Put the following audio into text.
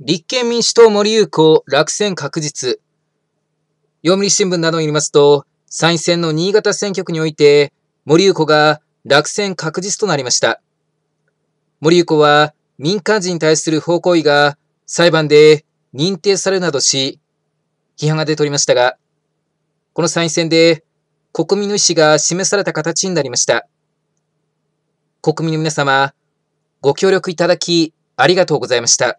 立憲民主党森友子落選確実。読売新聞などによりますと、参院選の新潟選挙区において、森友子が落選確実となりました。森友子は民間人に対する法行為が裁判で認定されるなどし、批判が出ておりましたが、この参院選で国民の意思が示された形になりました。国民の皆様、ご協力いただきありがとうございました。